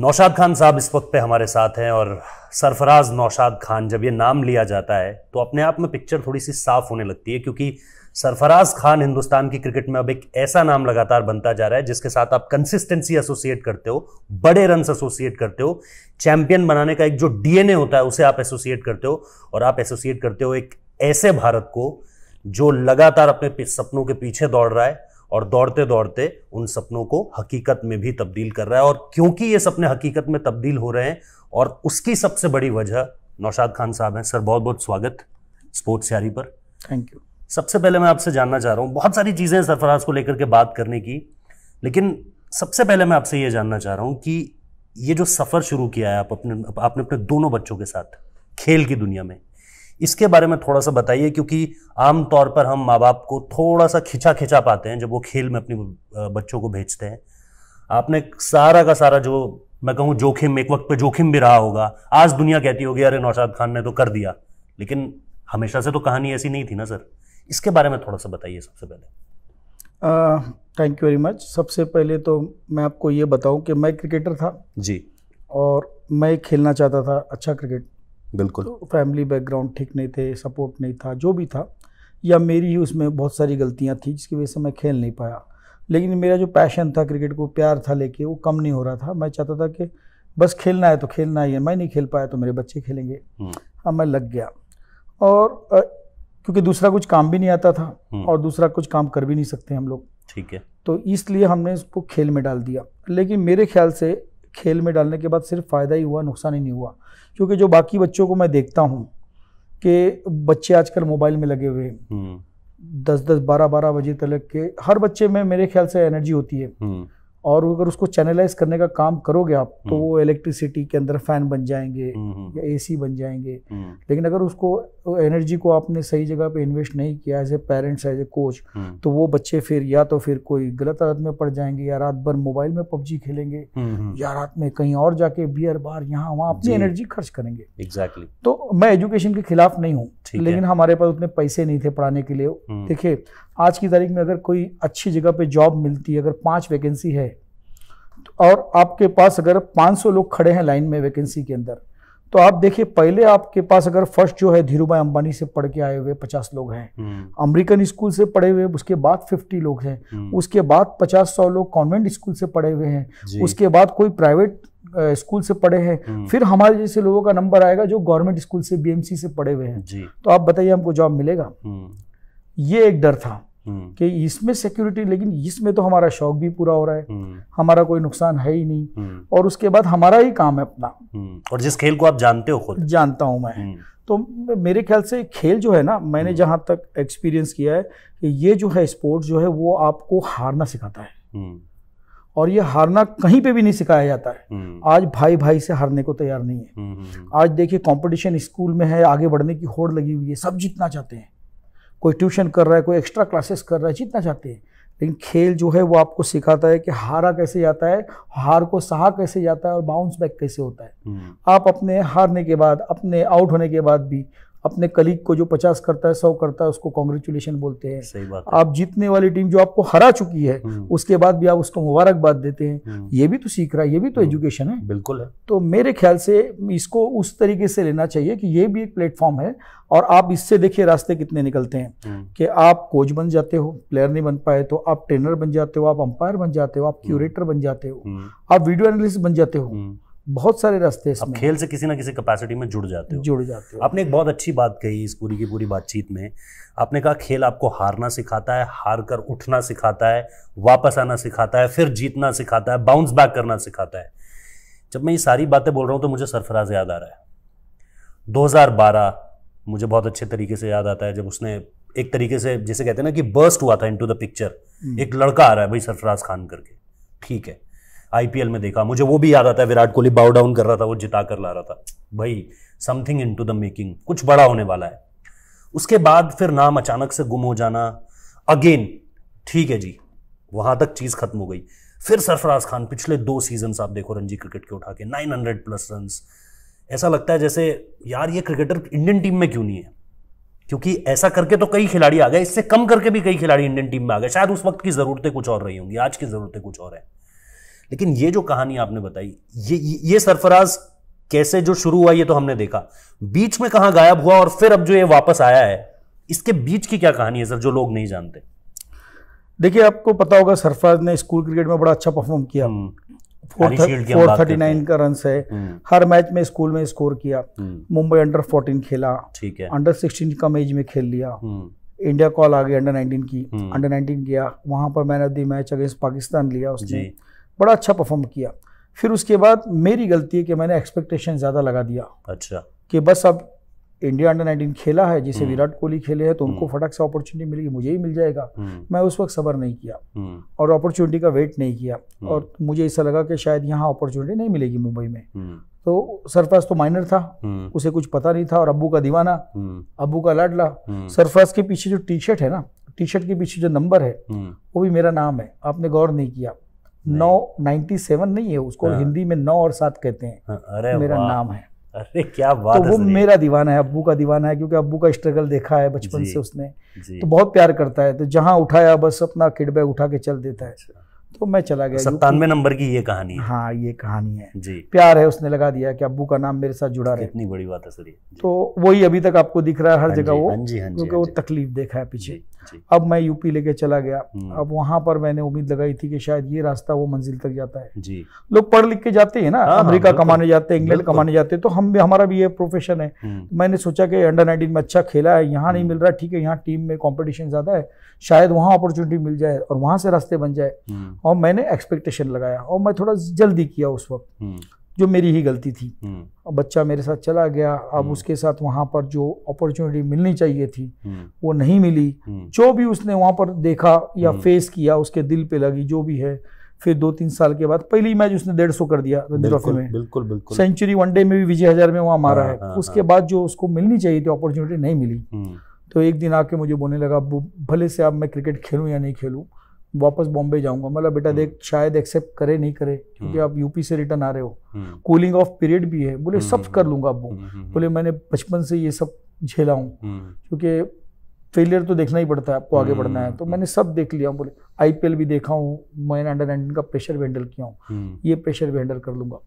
नौशाद खान साहब इस वक्त पे हमारे साथ हैं और सरफराज नौशाद खान जब ये नाम लिया जाता है तो अपने आप में पिक्चर थोड़ी सी साफ होने लगती है क्योंकि सरफराज खान हिंदुस्तान की क्रिकेट में अब एक ऐसा नाम लगातार बनता जा रहा है जिसके साथ आप कंसिस्टेंसी एसोसिएट करते हो बड़े रन एसोसिएट करते हो चैंपियन बनाने का एक जो डीएनए होता है उसे आप एसोसिएट करते हो और आप एसोसिएट करते हो एक ऐसे भारत को जो लगातार अपने सपनों के पीछे दौड़ रहा है और दौड़ते दौड़ते उन सपनों को हकीकत में भी तब्दील कर रहा है और क्योंकि ये सपने हकीकत में तब्दील हो रहे हैं और उसकी सबसे बड़ी वजह नौशाद खान साहब हैं सर बहुत बहुत स्वागत स्पोर्ट्स यारी पर थैंक यू सबसे पहले मैं आपसे जानना चाह रहा हूँ बहुत सारी चीज़ें सरफराज को लेकर के बात करने की लेकिन सबसे पहले मैं आपसे ये जानना चाह रहा हूँ कि ये जो सफ़र शुरू किया है आप अपने आपने अपने दोनों बच्चों के साथ खेल की दुनिया में इसके बारे में थोड़ा सा बताइए क्योंकि आमतौर पर हम माँ बाप को थोड़ा सा खिंचा खिंचा पाते हैं जब वो खेल में अपने बच्चों को भेजते हैं आपने सारा का सारा जो मैं कहूँ जोखिम एक वक्त पे जोखिम भी रहा होगा आज दुनिया कहती होगी अरे नौशाद खान ने तो कर दिया लेकिन हमेशा से तो कहानी ऐसी नहीं थी ना सर इसके बारे में थोड़ा सा बताइए सबसे पहले थैंक यू वेरी मच सबसे पहले तो मैं आपको ये बताऊं कि मैं क्रिकेटर था जी और मैं खेलना चाहता था अच्छा क्रिकेट बिल्कुल तो फैमिली बैकग्राउंड ठीक नहीं थे सपोर्ट नहीं था जो भी था या मेरी ही उसमें बहुत सारी गलतियाँ थी जिसकी वजह से मैं खेल नहीं पाया लेकिन मेरा जो पैशन था क्रिकेट को प्यार था लेके वो कम नहीं हो रहा था मैं चाहता था कि बस खेलना है तो खेलना ही है मैं नहीं खेल पाया तो मेरे बच्चे खेलेंगे हम्म। हाँ मैं लग गया और क्योंकि दूसरा कुछ काम भी नहीं आता था हम्म। और दूसरा कुछ काम कर भी नहीं सकते हम लोग ठीक है तो इसलिए हमने इसको खेल में डाल दिया लेकिन मेरे ख्याल से खेल में डालने के बाद सिर्फ फ़ायदा ही हुआ नुकसान ही नहीं हुआ क्योंकि जो बाकी बच्चों को मैं देखता हूँ कि बच्चे आजकल मोबाइल में लगे हुए हैं हम्म। दस दस बारह बारह बजे तक के हर बच्चे में मेरे ख्याल से एनर्जी होती है हम्म। और अगर उसको चैनलाइज करने का काम करोगे आप तो हम्म। वो इलेक्ट्रिसिटी के अंदर फैन बन जाएंगे या एसी बन जाएंगे लेकिन अगर उसको एनर्जी तो को आपने सही जगह पे इन्वेस्ट नहीं किया as a parents as a coach तो वो बच्चे फिर या तो फिर कोई गलत आदत में पड़ जाएंगे या रात भर मोबाइल में पबजी खेलेंगे हम्म, हम्म। या रात में कहीं और जाके बियर बार यहाँ वहाँ अपनी एनर्जी खर्च करेंगे एग्जैक्टली exactly. तो मैं एजुकेशन के खिलाफ नहीं हूँ लेकिन हमारे पास उतने पैसे नहीं थे पढ़ाने के लिए हम्म। देखिये आज की तारीख में अगर कोई अच्छी जगह पे जॉब मिलती है अगर पांच वैकेंसी है तो और आपके पास अगर 500 लोग खड़े हैं लाइन में वैकेंसी के अंदर तो आप देखिए पहले आपके पास अगर फर्स्ट जो है धीरू भाई अंबानी से पढ़ के आए हुए पचास लोग हैं हम्म। अमेरिकन स्कूल से पढ़े हुए उसके बाद फिफ्टी लोग हैं हम्म। उसके बाद पचास सौ लोग कॉन्वेंट स्कूल से पढ़े हुए हैं उसके बाद कोई प्राइवेट स्कूल से पढ़े हैं हम्म। फिर हमारे जैसे लोगों का नंबर आएगा जो गवर्नमेंट स्कूल से बीएमसी से पढ़े हुए हैं तो आप बताइए हमको जॉब मिलेगा ये एक डर था हम्म। कि इसमें सिक्योरिटी लेकिन इसमें तो हमारा शौक भी पूरा हो रहा है हम्म। हमारा कोई नुकसान है ही नहीं हम्म। और उसके बाद हमारा ही काम है अपना और जिस खेल को आप जानते हो खुद जानता हूं मैं तो मेरे ख्याल से खेल जो है ना मैंने जहां तक एक्सपीरियंस किया है कि ये जो है स्पोर्ट जो है वो आपको हारना सिखाता है और ये हारना कहीं पे भी नहीं सिखाया जाता है आज भाई भाई से हारने को तैयार नहीं है आज देखिए कंपटीशन स्कूल में है आगे बढ़ने की होड़ लगी हुई है सब जीतना चाहते हैं कोई ट्यूशन कर रहा है कोई एक्स्ट्रा क्लासेस कर रहा है जितना चाहते हैं लेकिन खेल जो है वो आपको सिखाता है कि हारा कैसे जाता है हार को सहा कैसे जाता है और बाउंस बैक कैसे होता है हम्म। आप अपने हारने के बाद अपने आउट होने के बाद भी अपने कलीग को जो पचास करता है सौ करता है उसको कॉन्ग्रेचुलेशन बोलते हैं सही बात है। आप जीतने वाली टीम जो आपको हरा चुकी है हम्म। उसके बाद भी आप उसको मुबारकबाद देते हैं हम्म। ये भी तो सीख रहा है ये भी तो एजुकेशन हम्म। है बिल्कुल है तो मेरे ख्याल से इसको उस तरीके से लेना चाहिए कि ये भी एक प्लेटफॉर्म है और आप इससे देखिए रास्ते कितने निकलते हैं कि आप कोच बन जाते हो प्लेयर नहीं बन पाए तो आप ट्रेनर बन जाते हो आप अंपायर बन जाते हो आप क्यूरेटर बन जाते हो आप वीडियो एनालिस्ट बन जाते हो बहुत सारे रास्ते अब खेल से किसी ना किसी कैपेसिटी में जुड़ जाते हो जुड़ जाते हो आपने एक बहुत अच्छी बात कही इस पूरी की पूरी बातचीत में आपने कहा खेल आपको हारना सिखाता है हार कर उठना सिखाता है वापस आना सिखाता है फिर जीतना सिखाता है बाउंस बैक करना सिखाता है जब मैं ये सारी बातें बोल रहा हूँ तो मुझे सरफराज याद आ रहा है 2012 मुझे बहुत अच्छे तरीके से याद आता है जब उसने एक तरीके से जैसे कहते हैं ना कि बर्स्ट हुआ था इनटू द पिक्चर एक लड़का आ रहा है भाई सरफराज खान करके ठीक है आईपीएल में देखा मुझे वो भी याद आता है विराट कोहली बाउ डाउन कर रहा था वो जिता कर ला रहा था भाई something in to the making कुछ बड़ा होने वाला है उसके बाद फिर नाम अचानक से गुम हो जाना अगेन ठीक है जी वहां तक चीज खत्म हो गई फिर सरफराज खान पिछले दो सीजन आप देखो रणजी क्रिकेट के उठा के नाइन हंड्रेड प्लस रन ऐसा लगता है जैसे यार ये क्रिकेटर इंडियन टीम में क्यों नहीं है क्योंकि ऐसा करके तो कई खिलाड़ी आ गए इससे कम करके भी कई खिलाड़ी इंडियन टीम में आ गए शायद उस वक्त की ज़रूरतें कुछ और रही होंगी आज की ज़रूरतें कुछ और हैं लेकिन ये जो कहानी आपने बताई ये ये सरफराज कैसे जो शुरू हुआ ये तो हमने देखा बीच में कहा गायब हुआ और फिर अब जो ये वापस आया है इसके बीच की क्या कहानी है सर जो लोग नहीं जानते देखिए आपको पता होगा सरफराज ने स्कूल क्रिकेट में बड़ा अच्छा परफॉर्म किया फोर थर्टी नाइन का रन है हम्म। हर मैच में स्कूल में स्कोर किया हम्म। मुंबई अंडर फोर्टीन खेला ठीक है अंडर सिक्सटीन कम एज में खेल लिया इंडिया हम्म। कॉल आ गई अंडर नाइनटीन की अंडर नाइनटीन गया वहां पर man of the match against Pakistan लिया उसने बड़ा अच्छा परफॉर्म किया फिर उसके बाद मेरी गलती है कि मैंने एक्सपेक्टेशन ज़्यादा लगा दिया अच्छा कि बस अब इंडिया अंडर नाइनटीन खेला है जिसे हम्म। विराट कोहली खेले हैं तो उनको हम्म। फटक से अपॉर्चुनिटी मिलेगी मुझे ही मिल जाएगा हम्म। मैं उस वक्त सबर नहीं किया और अपॉर्चुनिटी का वेट नहीं किया और मुझे ऐसा लगा कि शायद यहाँ अपॉर्चुनिटी नहीं मिलेगी मुंबई में तो सरफराज तो माइनर था उसे कुछ पता नहीं था और अबू का दीवाना अबू का लाडला सरफराज के पीछे जो टी शर्ट है ना टी शर्ट के पीछे जो नंबर है वो भी मेरा नाम है आपने गौर नहीं किया नौ नाइन्टी सेवन नहीं है उसको हाँ। हिंदी में नौ और सात कहते हैं हाँ, अरे मेरा नाम है अरे क्या बात तो वो मेरा दीवाना है अब्बू का दीवाना है क्योंकि अब्बू का स्ट्रगल देखा है बचपन से उसने तो बहुत प्यार करता है तो जहाँ उठाया बस अपना किड बैग उठा के चल देता है अच्छा। तो मैं चला गया सत्तानवे नंबर की ये कहानी है हाँ ये कहानी है जी प्यार है उसने लगा दिया कि अब्बू का नाम मेरे साथ जुड़ा रहे इतनी बड़ी बात है सर तो वही अभी तक आपको दिख रहा है हर हाँ जगह वो हाँ क्योंकि वो तकलीफ देखा है पीछे अब मैं यूपी लेके चला गया हम्म। अब वहां पर मैंने उम्मीद लगाई थी कि शायद ये रास्ता वो मंजिल तक जाता है जी लोग पढ़ लिख के जाते हैं ना हाँ, हाँ, अमेरिका कमाने जाते हैं इंग्लैंड कमाने जाते हैं तो हम भी हमारा भी ये प्रोफेशन है हम्म। तो मैंने सोचा कि अंडर नाइनटीन में अच्छा खेला है यहाँ नहीं हम्म। मिल रहा ठीक है यहाँ टीम में कॉम्पिटिशन ज़्यादा है शायद वहाँ अपॉर्चुनिटी मिल जाए और वहाँ से रास्ते बन जाए और मैंने एक्सपेक्टेशन लगाया और मैं थोड़ा जल्दी किया उस वक्त जो मेरी ही गलती थी हम्म। अब बच्चा मेरे साथ चला गया अब हम्म। उसके साथ वहाँ पर जो अपॉर्चुनिटी मिलनी चाहिए थी हम्म। वो नहीं मिली जो भी उसने वहाँ पर देखा या फेस किया उसके दिल पे लगी जो भी है फिर दो तीन साल के बाद पहली मैच उसने डेढ़ सौ कर दिया रणजी ट्रॉफी में बिल्कुल बिल्कुल सेंचुरी वनडे में भी विजय हजार में वहाँ मारा हाँ, है हाँ, उसके हाँ। बाद जो उसको मिलनी चाहिए थी अपॉर्चुनिटी नहीं मिली तो एक दिन आके मुझे बोलने लगा भले से अब मैं क्रिकेट खेलूँ या नहीं खेलूँ वापस बॉम्बे जाऊंगा मतलब बेटा हम्म। देख शायद एक्सेप्ट करे नहीं करे क्योंकि हम्म। आप यूपी से रिटर्न आ रहे हो कूलिंग ऑफ पीरियड भी है बोले सब हम्म। कर लूंगा अब बोले मैंने बचपन से ये सब झेला हूँ क्योंकि फेलियर तो देखना ही पड़ता है आपको आगे बढ़ना है तो मैंने सब देख लिया बोले आईपीएल भी देखा हूँ मैंने अंडर नाइनटीन का प्रेशर भी हैंडल किया हूँ ये प्रेशर भी हैंडल कर लूंगा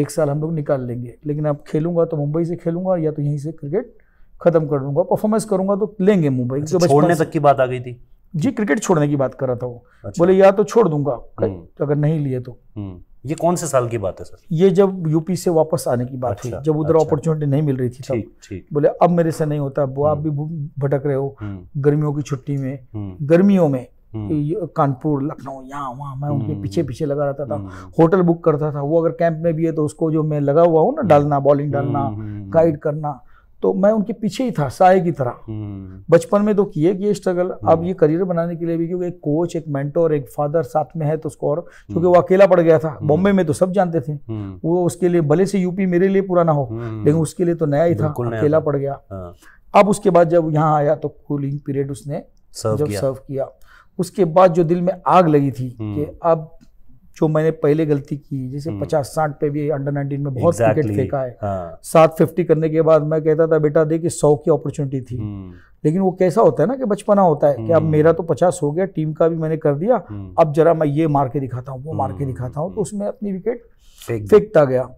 एक साल हम लोग निकाल लेंगे लेकिन अब खेलूंगा तो मुंबई से खेलूंगा या तो यहीं से क्रिकेट खत्म कर दूंगा परफॉर्मेंस करूंगा तो लेंगे मुंबई अच्छा, छोड़ने तक की बात आ गई थी जी क्रिकेट छोड़ने की बात कर रहा था वो अच्छा। बोले या तो छोड़ दूंगा हम्म। अगर नहीं लिए तो हम्म। ये कौन से साल की बात है सर ये जब यूपी से वापस आने की बात अच्छा, हुई जब उधर अपॉर्चुनिटी अच्छा, नहीं मिल रही थी ठीक, बोले अब मेरे से नहीं होता वो आप हम्म। भी भटक रहे हो गर्मियों की छुट्टी में गर्मियों में कानपुर लखनऊ यहाँ वहाँ मैं उनके पीछे पीछे लगा रहता था होटल बुक करता था वो अगर कैंप में भी है तो उसको जो मैं लगा हुआ हूँ ना डालना बॉलिंग डालना गाइड करना तो मैं उनके पीछे ही था साय की तरह हम्म। बचपन में तो किए कि स्ट्रगल अब हम्म। ये करियर बनाने के लिए भी क्योंकि एक कोच एक मेंटोर एक फादर साथ में है तो उसको और हम्म। क्योंकि वो अकेला पड़ गया था बॉम्बे में तो सब जानते थे वो उसके लिए भले से यूपी मेरे लिए पुराना हो लेकिन उसके लिए तो नया ही था अकेला पड़ गया हाँ। अब उसके बाद जब यहाँ आया तो कूलिंग पीरियड उसने जब सर्व किया उसके बाद जो दिल में आग लगी थी कि अब जो मैंने पहले गलती की जैसे हम्म। पचास साठ पे भी अंडर नाइनटीन में बहुत exactly. क्रिकेट फेंका है हाँ. सात फिफ्टी करने के बाद मैं कहता था बेटा देखिए सौ की अपॉर्चुनिटी थी हम्म। लेकिन वो कैसा होता है ना कि बचपना होता है कि अब हम्म। मेरा तो पचास हो गया टीम का भी मैंने कर दिया अब जरा मैं ये मार के दिखाता हूँ वो मार के दिखाता हूँ तो उसमें अपनी विकेट फेंकता गया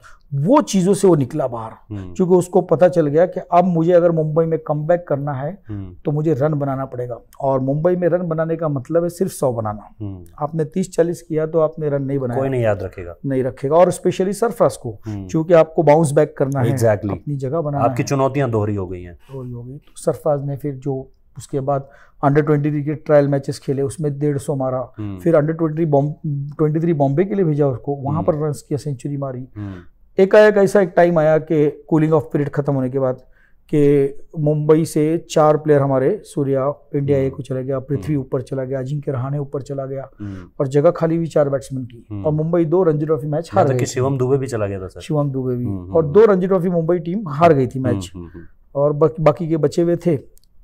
वो चीजों से वो निकला बाहर हम्म। क्योंकि उसको पता चल गया कि अब मुझे अगर मुंबई में कम करना है हम्म। तो मुझे रन बनाना पड़ेगा और मुंबई में रन बनाने का मतलब है सिर्फ सौ बनाना हम्म। आपने तीस चालीस किया तो आपने रन नहीं बनाया कोई नहीं याद रखेगा नहीं रखेगा और स्पेशली सरफराज को क्योंकि आपको बाउंस बैक करना exactly. है अपनी जगह बनाना आपकी चुनौतियां दोहरी हो गई हैं दोहरी हो गई तो सरफराज ने फिर जो उसके बाद अंडर ट्वेंटी थ्री के ट्रायल मैचेस खेले उसमें डेढ़ सौ मारा हम्म। फिर under twenty twenty three Bombay के लिए भेजा उसको वहां पर रन किया सेंचुरी मारी एकाएक हम्म। ऐसा एक टाइम आया कि कूलिंग ऑफ पीरियड खत्म होने के बाद कि मुंबई से चार प्लेयर हमारे सूर्या इंडिया हम्म। ए को चला गया पृथ्वी ऊपर चला गया अजिंक्य रहाणे ऊपर चला गया और जगह खाली हुई चार बैट्समैन की और मुंबई दो रणजी ट्रॉफी मैच हार गई शिवम दुबे भी चला गया था सर शिवम दुबे भी और दो रणजी ट्रॉफी मुंबई टीम हार गई थी मैच और बाकी के बचे हुए थे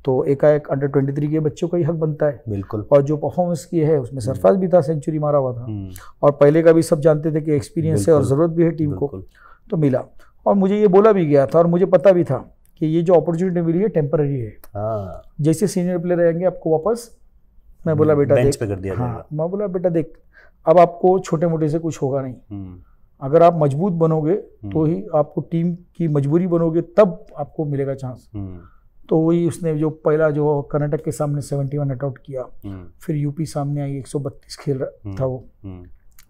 तो एकाएक अंडर ट्वेंटी थ्री के बच्चों का ही हक बनता है बिल्कुल और जो परफॉर्मेंस की है उसमें सरफराज भी था सेंचुरी मारा हुआ था हम्म। और पहले का भी सब जानते थे कि एक्सपीरियंस है और ज़रूरत भी है टीम को तो मिला और मुझे ये बोला भी गया था और मुझे पता भी था कि ये जो अपॉर्चुनिटी मिली है टेम्पररी है हाँ। जैसे सीनियर प्लेयर रहेंगे आपको वापस मैं बोला हम्म। बेटा देख कर दिया हाँ मैं बोला बेटा देख अब आपको छोटे मोटे से कुछ होगा नहीं हम्म। अगर आप मजबूत बनोगे तो ही आपको टीम की मजबूरी बनोगे तब आपको मिलेगा चांस तो वही उसने जो पहला जो कर्नाटक के सामने सेवेंटी वन आउट किया हम्म। फिर यूपी सामने आई बत्तीस खेल हम्म। था वो हम्म।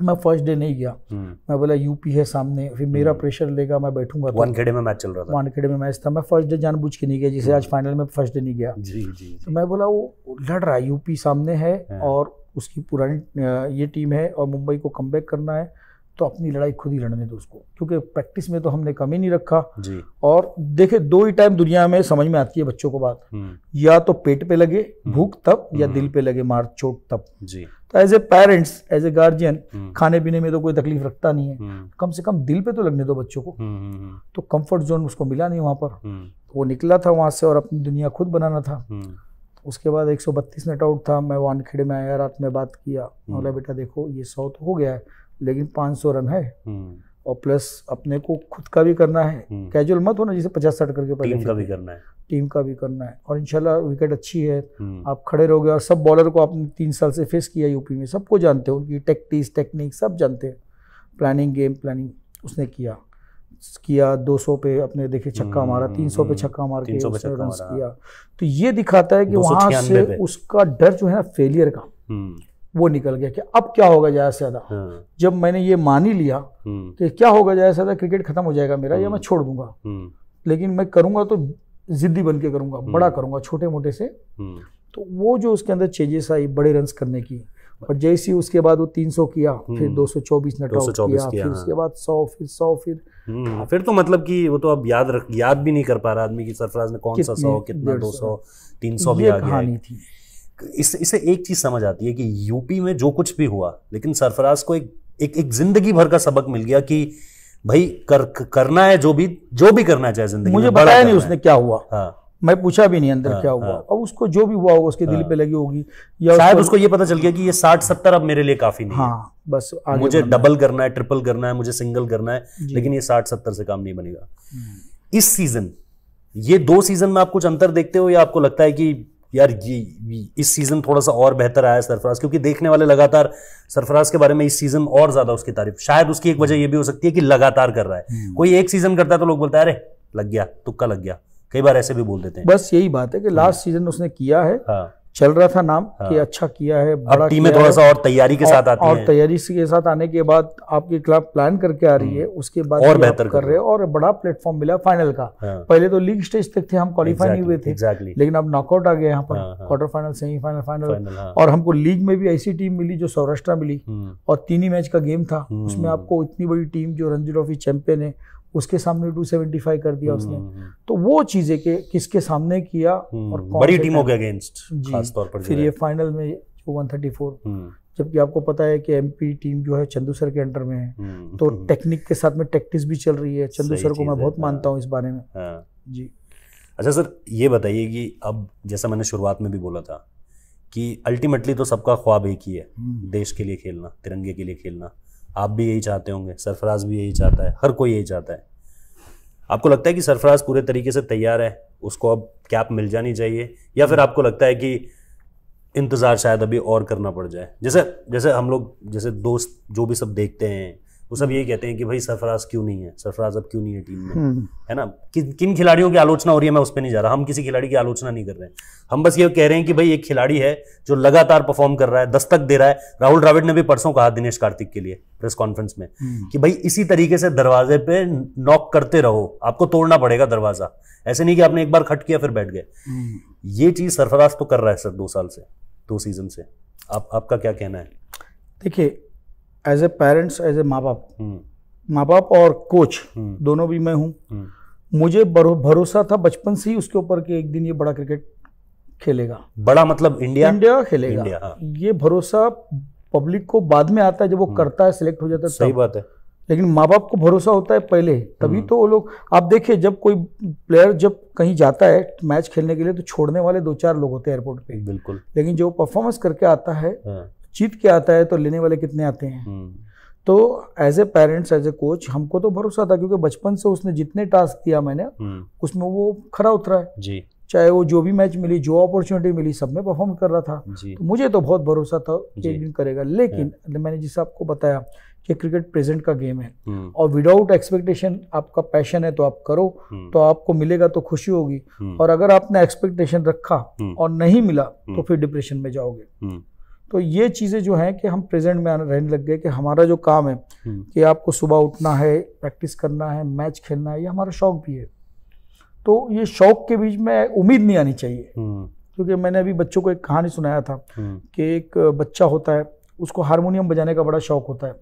मैं फर्स्ट डे नहीं गया मैं बोला यूपी है सामने फिर मेरा प्रेशर लेगा मैं बैठूंगा तो- वानखेड़े में मैच चल रहा था वानखेड़े में मैच था मैं फर्स्ट डे जानबूझ के नहीं गया जिसे आज फाइनल में फर्स्ट डे नहीं गया जी जी तो मैं बोला वो लड़ रहा है यूपी सामने है हाँ। और उसकी पुरानी ये टीम है और मुंबई को कम करना है तो अपनी लड़ाई खुद ही लड़ने दो उसको क्योंकि प्रैक्टिस में तो हमने कम ही नहीं रखा जी। और देखे दो ही टाइम दुनिया में समझ में आती है बच्चों को बात हम्म। या तो पेट पे लगे हम्म। भूख तब या हम्म। दिल पे लगे मार चोट तब जी। तो as a parents as a guardian खाने पीने में तो कोई तकलीफ रखता नहीं है कम से कम दिल पे तो लगने दो बच्चों को तो कम्फर्ट जोन उसको मिला नहीं वहां पर वो निकला था वहां से और अपनी दुनिया खुद बनाना था उसके बाद 132 नेट आउट था मैं वानखेड़े में आया रात में बात किया बोला बेटा देखो ये सौ तो हो गया है लेकिन 500 रन है हम्म। और प्लस अपने को खुद का भी करना है कैजुअल हम्म। मत होना जैसे पचास साठ करके पहले टीम का भी करना है टीम का भी करना है और इंशाल्लाह विकेट अच्छी है हम्म। आप खड़े रहोगे और सब बॉलर को आपने तीन साल से फेस किया यूपी में सबको जानते हो उनकी टेक्टिस टेक्निक सब जानते हैं प्लानिंग गेम प्लानिंग उसने किया किया 200 पे अपने देखे छक्का मारा 300 पे छक्का मार के रन किया तो ये दिखाता है कि वहां से उसका डर जो है ना फेलियर का वो निकल गया कि अब क्या होगा जया से ज़्यादा हाँ। जब मैंने ये मान ही लिया हम्म। कि क्या होगा जया से ज़्यादा क्रिकेट खत्म हो जाएगा मेरा या हम्म। मैं छोड़ दूंगा हम्म। लेकिन मैं करूंगा तो ज़िद्दी बन के करूंगा बड़ा करूंगा छोटे मोटे से तो वो जो उसके अंदर चेंजेस आई बड़े रन करने की और जैसी उसके बाद वो 300 किया फिर 224 नट आउट किया, किया फिर हाँ। उसके बाद 100 फिर 100 फिर फिर तो मतलब कि वो तो अब याद रख याद भी नहीं कर पा रहा आदमी की सरफराज ने कौन सा 100 कितना 200 300 भी आ गया कहानी थी इस इसे एक चीज़ समझ आती है कि यूपी में जो कुछ भी हुआ लेकिन सरफराज को एक एक, एक जिंदगी भर का सबक मिल गया कि भाई कर, करना है जो भी जो भी करना चाहे जिंदगी मुझे बताया नहीं उसने क्या हुआ हाँ मैं पूछा भी नहीं अंदर हाँ, क्या हुआ हाँ, अब उसको जो भी हुआ होगा उसके हाँ, पे लगी होगी या शायद उसको ये पता चल गया कि ये साठ सत्तर अब मेरे लिए काफी नहीं हाँ, बस आगे मुझे डबल करना है ट्रिपल करना है मुझे सिंगल करना है लेकिन ये साठ सत्तर से काम नहीं बनेगा हम्म। इस सीजन ये दो सीजन में आप कुछ अंतर देखते हो या आपको लगता है कि यार ये इस सीज़न थोड़ा सा और बेहतर आया सरफराज क्योंकि देखने वाले लगातार सरफराज के बारे में इस सीज़न और ज़्यादा उसकी तारीफ शायद उसकी एक वजह यह भी हो सकती है कि लगातार कर रहा है हम्म। कोई एक सीज़न करता है तो लोग बोलता है अरे लग गया तुक्का लग गया कई बार ऐसे भी बोल देते हैं बस यही बात है कि लास्ट हम्म। सीज़न उसने किया है हाँ। चल रहा था नाम हाँ। कि अच्छा किया है बड़ा टीमें थोड़ा सा और तैयारी के और, साथ आती और तैयारी के साथ आने के बाद आपके खिलाफ प्लान करके आ रही हम्म। है उसके बाद और बेहतर कर रहे हैं और बड़ा प्लेटफॉर्म मिला फाइनल का हाँ। पहले तो लीग स्टेज तक थे हम क्वालिफाई नहीं हुए थे लेकिन अब नॉकआउट आ गए यहाँ पर क्वार्टर फाइनल सेमीफाइनल फाइनल और हमको लीग में भी ऐसी टीम मिली जो सौराष्ट्र मिली हम्म। और तीन ही मैच का गेम था उसमें हम्म। आपको इतनी बड़ी टीम जो रणजी ट्रॉफी चैंपियन है उसके सामने 275 कर दिया उसने हम्म, हम्म। तो वो चीजें के किसके सामने किया हम्म, और बड़ी टीमों के अगेंस्ट खास तौर पर फिर ये फाइनल में जो 134 जबकि आपको पता है कि एमपी टीम जो है चंदू सर के अंडर में है तो टेक्निक के साथ में टेक्टिस भी चल रही है चंदू सर को मैं बहुत हाँ। मानता हूँ इस बारे में हाँ। जी अच्छा सर ये बताइए कि अब जैसा मैंने शुरुआत में भी बोला था कि अल्टीमेटली तो सबका ख्वाब एक ही है देश के लिए खेलना तिरंगे के लिए खेलना आप भी यही चाहते होंगे सरफराज भी यही चाहता है हर कोई यही चाहता है आपको लगता है कि सरफराज पूरे तरीके से तैयार है उसको अब कैप मिल जानी चाहिए या फिर आपको लगता है कि इंतज़ार शायद अभी और करना पड़ जाए जैसे जैसे हम लोग जैसे दोस्त जो भी सब देखते हैं वो सब यही कहते हैं कि भाई सरफराज क्यों नहीं है सरफराज अब क्यों नहीं है टीम में हम्म। है ना कि, किन खिलाड़ियों की आलोचना हो रही है मैं उस पर नहीं जा रहा हम किसी खिलाड़ी की आलोचना नहीं कर रहे हैं हम बस ये कह रहे हैं कि भाई एक खिलाड़ी है जो लगातार परफॉर्म कर रहा है दस्तक दे रहा है राहुल द्राविड ने भी परसों कहा दिनेश कार्तिक के लिए प्रेस कॉन्फ्रेंस में हम्म। कि भाई इसी तरीके से दरवाजे पे नॉक करते रहो आपको तोड़ना पड़ेगा दरवाजा ऐसे नहीं कि आपने एक बार खट किया फिर बैठ गए हम्म। ये चीज सरफराज तो कर रहा है सर दो साल से दो सीजन से आप आपका क्या कहना है देखिए as a parents as a माँ बाप हम्म। माँ बाप और कोच हम्म। दोनों भी मैं हूँ हम्म। मुझे भरोसा था बचपन से ही उसके ऊपर कि एक दिन ये बड़ा क्रिकेट खेलेगा बड़ा मतलब इंडिया इंडिया खेलेगा इंडिया, हाँ। ये भरोसा पब्लिक को बाद में आता है जब वो करता है सिलेक्ट हो जाता है सही बात है लेकिन माँ बाप को भरोसा होता है पहले तभी तो वो लोग आप देखिए जब कोई प्लेयर जब कहीं जाता है मैच खेलने के लिए तो छोड़ने वाले दो चार लोग होते हैं एयरपोर्ट पे बिल्कुल लेकिन जो परफॉर्मेंस करके आता है हाँ। जीत के आता है तो लेने वाले कितने आते हैं हम्म। तो as a parents as a coach हमको तो भरोसा था क्योंकि बचपन से उसने जितने टास्क दिया मैंने हम्म। उसमें वो खरा उतरा है जी चाहे वो जो भी मैच मिली जो अपॉर्चुनिटी मिली सब में परफॉर्म कर रहा था तो मुझे तो बहुत भरोसा था कि एक दिन करेगा लेकिन मैंने जिसे आपको बताया कि क्रिकेट प्रेजेंट का गेम है हम्म। और विदाउट एक्सपेक्टेशन आपका पैशन है तो आप करो तो आपको मिलेगा तो खुशी होगी और अगर आपने एक्सपेक्टेशन रखा और नहीं मिला तो फिर डिप्रेशन में जाओगे तो ये चीज़ें जो हैं कि हम प्रेजेंट में रहने लग गए कि हमारा जो काम है हम्म। कि आपको सुबह उठना है प्रैक्टिस करना है मैच खेलना है ये हमारा शौक भी है तो ये शौक के बीच में उम्मीद नहीं आनी चाहिए हम्म। क्योंकि मैंने अभी बच्चों को एक कहानी सुनाया था हम्म। कि एक बच्चा होता है उसको हारमोनियम बजाने का बड़ा शौक होता है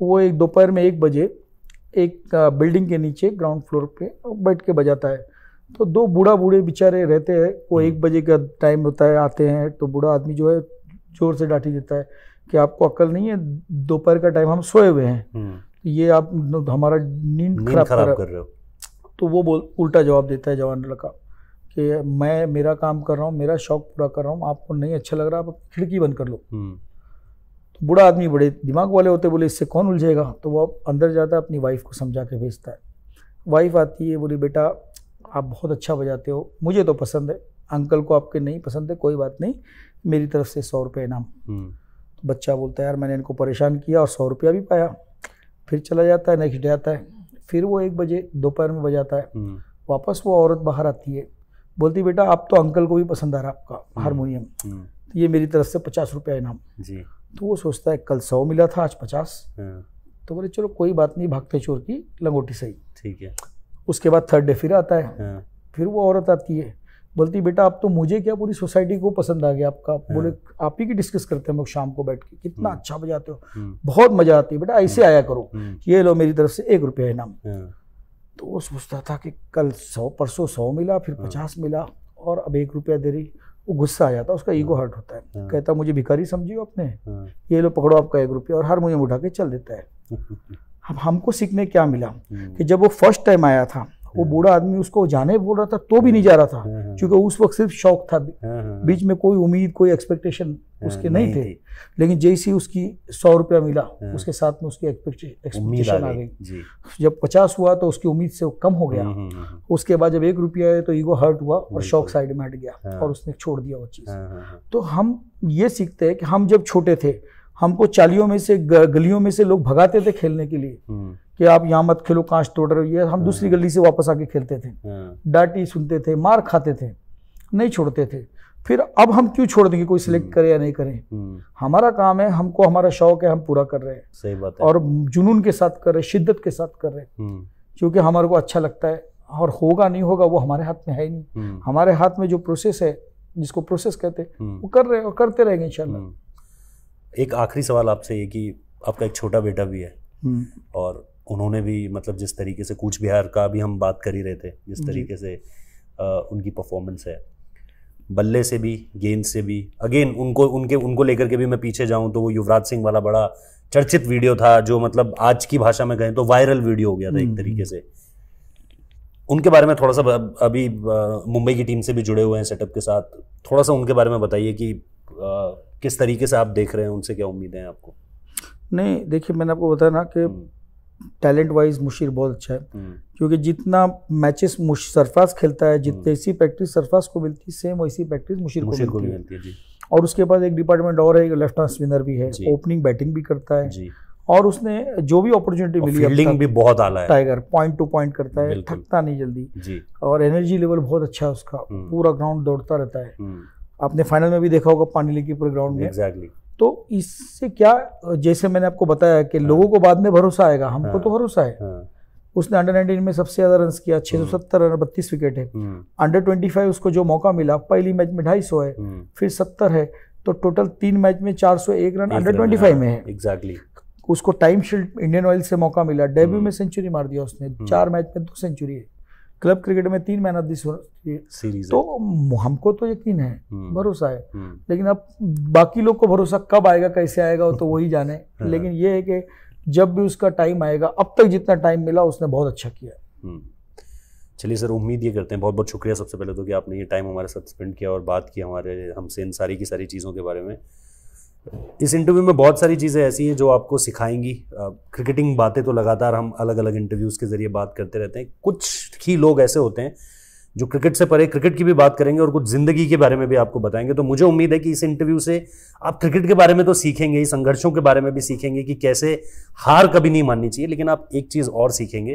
तो वो एक दोपहर में एक बजे एक बिल्डिंग के नीचे ग्राउंड फ्लोर पे बैठ के बजाता है तो दो बूढ़ा बूढ़े बेचारे रहते हैं वो एक बजे का टाइम होता है आते हैं तो बूढ़ा आदमी जो है जोर से डांटी देता है कि आपको अकल नहीं है दोपहर का टाइम हम सोए हुए हैं हम्म। तो ये आप हमारा नींद खराब कर, रहे हो तो वो बोल उल्टा जवाब देता है जवान लड़का कि मैं मेरा काम कर रहा हूँ मेरा शौक पूरा कर रहा हूँ आपको नहीं अच्छा लग रहा आप खिड़की बंद कर लो हम्म। तो बुरा आदमी बड़े दिमाग वाले होते बोले इससे कौन उलझेगा तो वो अंदर जाता है अपनी वाइफ को समझा के भेजता है वाइफ आती है बोली बेटा आप बहुत अच्छा बजाते हो मुझे तो पसंद है अंकल को आपके नहीं पसंद है कोई बात नहीं मेरी तरफ से सौ रुपये इनाम तो बच्चा बोलता है यार मैंने इनको परेशान किया और सौ रुपया भी पाया फिर चला जाता है नेक्स्ट डे आता है फिर वो एक बजे दोपहर में बजाता है हम्म। वापस वो औरत बाहर आती है बोलती बेटा आप तो अंकल को भी पसंद आ रहा आपका हम्म। हारमोनियम तो ये मेरी तरफ से पचास रुपया इनाम तो वो सोचता है कल सौ मिला था आज पचास हाँ। तो बोले चलो कोई बात नहीं भागते चोर की लंगोटी सही ठीक है उसके बाद थर्ड डे फिर आता है हाँ। फिर वो औरत आती है बोलती बेटा आप तो मुझे क्या पूरी सोसाइटी को पसंद आ गया आपका हाँ। बोले आप ही की डिस्कस करते हैं हम लोग शाम को बैठ के कितना हाँ। अच्छा बजाते हो हाँ। बहुत मजा आती है बेटा ऐसे आया करो ये लो मेरी तरफ से एक रुपया इनाम तो वो सोचता था कि कल सौ परसों सौ मिला फिर पचास मिला और अब एक रुपया दे रही वो गुस्सा आ जाता उसका ईगो हर्ट होता है कहता मुझे भिखारी समझियो आपने ये लो पकड़ो आपका एक रुपया और हर मुझे उठा के चल देता है अब हमको सीखने क्या मिला कि जब वो फर्स्ट टाइम आया था वो हाँ। बूढ़ा आदमी उसको जाने बोल रहा था तो भी नहीं जा रहा था हाँ, हाँ। क्योंकि उस वक्त सिर्फ शौक था बीच में कोई उम्मीद कोई एक्सपेक्टेशन उसके नहीं, नहीं थे लेकिन जैसे ही उसकी सौ रुपया मिला उसके साथ में उसकी एक्सपेक्टेशन आ गई जब पचास हुआ तो उसकी उम्मीद से कम हो गया हम्म, हम्म, हम्म, उसके बाद जब एक रुपया आया तो ईगो हर्ट हुआ और शौक साइड में हट गया और उसने छोड़ दिया वो चीज़ तो हम ये सीखते हैं कि हम जब छोटे थे हमको चालियों में से गलियों में से लोग भगाते थे खेलने के लिए हम्म। कि आप यहाँ मत खेलो कांच तोड़ रही है हम दूसरी हाँ। गली से वापस आके खेलते थे हाँ। डांटी सुनते थे मार खाते थे नहीं छोड़ते थे फिर अब हम क्यों छोड़ देंगे कोई सिलेक्ट हम्म। करे या नहीं करे हम्म। हमारा काम है हमको हमारा शौक है हम पूरा कर रहे हैं सही बात है और जुनून के साथ कर रहे हैं शिद्दत के साथ कर रहे हैं क्योंकि हमारे को अच्छा लगता है और होगा नहीं होगा वो हमारे हाथ में है ही नहीं हमारे हाथ में जो प्रोसेस है जिसको प्रोसेस कहते हैं वो कर रहे हैं और करते रहेंगे इंशाल्लाह एक आखिरी सवाल आपसे ये कि आपका एक छोटा बेटा भी है हम्म। और उन्होंने भी मतलब जिस तरीके से कूच बिहार का भी हम बात कर ही रहे थे जिस तरीके से आ, उनकी परफॉर्मेंस है बल्ले से भी गेंद से भी अगेन उनको उनके उनको लेकर के भी मैं पीछे जाऊं तो वो युवराज सिंह वाला बड़ा चर्चित वीडियो था जो मतलब आज की भाषा में कहें तो वायरल वीडियो हो गया था एक हम्म, तरीके हम्म। से उनके बारे में थोड़ा सा अभी मुंबई की टीम से भी जुड़े हुए हैं सेटअप के साथ थोड़ा सा उनके बारे में बताइए कि किस तरीके से आप देख रहे हैं उनसे क्या उम्मीदें हैं आपको नहीं देखिए मैंने आपको बताया ना कि टैलेंट हम्म। वाइज मुशीर बहुत अच्छा है हम्म। क्योंकि जितना मैचेस सरफराज खेलता है जितने हम्म। इसी प्रैक्टिस सरफराज को मिलती है सेम वैसी प्रैक्टिस मुशीर, मुशीर को मिलती, मिलती है और उसके पास एक डिपार्टमेंट और है लेफ्ट हैंड स्पिनर भी है ओपनिंग बैटिंग भी करता है और उसने जो भी अपॉर्चुनिटी मिली फील्डिंग भी बहुत आला है टाइगर पॉइंट टू पॉइंट करता है थकता नहीं जल्दी जी। और एनर्जी लेवल बहुत अच्छा है उसका पूरा ग्राउंड दौड़ता रहता है आपने फाइनल में भी देखा होगा पांडिली की पूरे ग्राउंड में एग्जैक्टली exactly. तो इससे क्या जैसे मैंने आपको बताया कि हाँ। लोगों को बाद में भरोसा आएगा हमको हाँ। तो भरोसा है हाँ। उसने अंडर नाइनटीन में सबसे ज्यादा रन किया छह सौ हम्म। सत्तर रन बत्तीस विकेट है अंडर ट्वेंटी फाइव उसको जो मौका मिला पहली मैच में ढाई सौ है हम्म। फिर सत्तर है तो टोटल तीन मैच में चार सौ एक रन अंडर ट्वेंटी फाइव में है एग्जैक्टली उसको टाइम शील्ड इंडियन ऑयल से मौका मिला डेब्यू हम्म। में सेंचुरी मार दिया उसने चार मैच में दो सेंचुरी है क्लब क्रिकेट में तीन मैन ऑफ दी सीरीज तो हमको तो यकीन है हम्म। भरोसा है हम्म। लेकिन अब बाकी लोग को भरोसा कब आएगा कैसे आएगा तो वही जाने हाँ। लेकिन ये है कि जब भी उसका टाइम आएगा अब तक जितना टाइम मिला उसने बहुत अच्छा किया हम्म। चलिए सर उम्मीद ये करते हैं बहुत बहुत शुक्रिया सबसे पहले तो कि आपने ये टाइम हमारे साथ स्पेंड किया और बात की हमारे हमसे इन सारी की सारी चीज़ों के बारे में इस इंटरव्यू में बहुत सारी चीज़ें ऐसी हैं जो आपको सिखाएंगी क्रिकेटिंग बातें तो लगातार हम अलग अलग इंटरव्यूज़ के ज़रिए बात करते रहते हैं कुछ ही लोग ऐसे होते हैं जो क्रिकेट से परे क्रिकेट की भी बात करेंगे और कुछ ज़िंदगी के बारे में भी आपको बताएंगे तो मुझे उम्मीद है कि इस इंटरव्यू से आप क्रिकेट के बारे में तो सीखेंगे ही संघर्षों के बारे में भी सीखेंगे कि कैसे हार कभी नहीं माननी चाहिए लेकिन आप एक चीज़ और सीखेंगे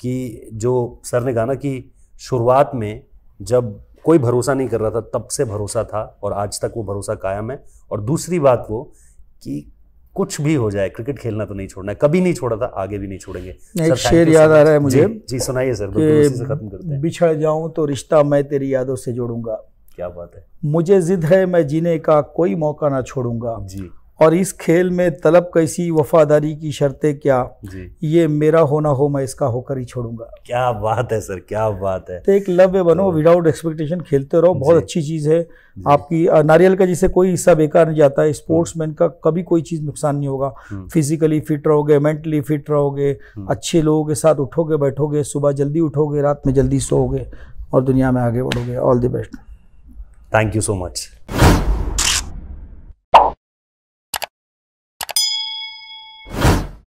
कि जो सर ने कहा ना कि शुरुआत में जब कोई भरोसा नहीं कर रहा था तब से भरोसा था और आज तक वो भरोसा कायम है और दूसरी बात वो कि कुछ भी हो जाए क्रिकेट खेलना तो नहीं छोड़ना है कभी नहीं छोड़ा था आगे भी नहीं छोड़ेंगे एक शेर याद आ रहा है मुझे जी, जी सुनाइए सर खत्म करते हैं बिछड़ जाऊं तो रिश्ता मैं तेरी यादों से जोड़ूंगा क्या बात है मुझे जिद है मैं जीने का कोई मौका ना छोड़ूंगा जी और इस खेल में तलब कैसी वफादारी की शर्तें क्या ये मेरा होना हो मैं इसका होकर ही छोड़ूंगा क्या बात है सर क्या बात है तो एक लव्य बनो विदाउट तो एक्सपेक्टेशन खेलते रहो बहुत अच्छी चीज़ है आपकी नारियल का जिसे कोई हिस्सा बेकार नहीं जाता है मैन हम्म। का कभी कोई चीज़ नुकसान नहीं होगा फिजिकली हम्म। फिट रहोगे मेंटली फिट रहोगे हम्म। अच्छे लोगों के साथ उठोगे बैठोगे सुबह जल्दी उठोगे रात में जल्दी सोओगे और दुनिया में आगे बढ़ोगे all the best thank you so much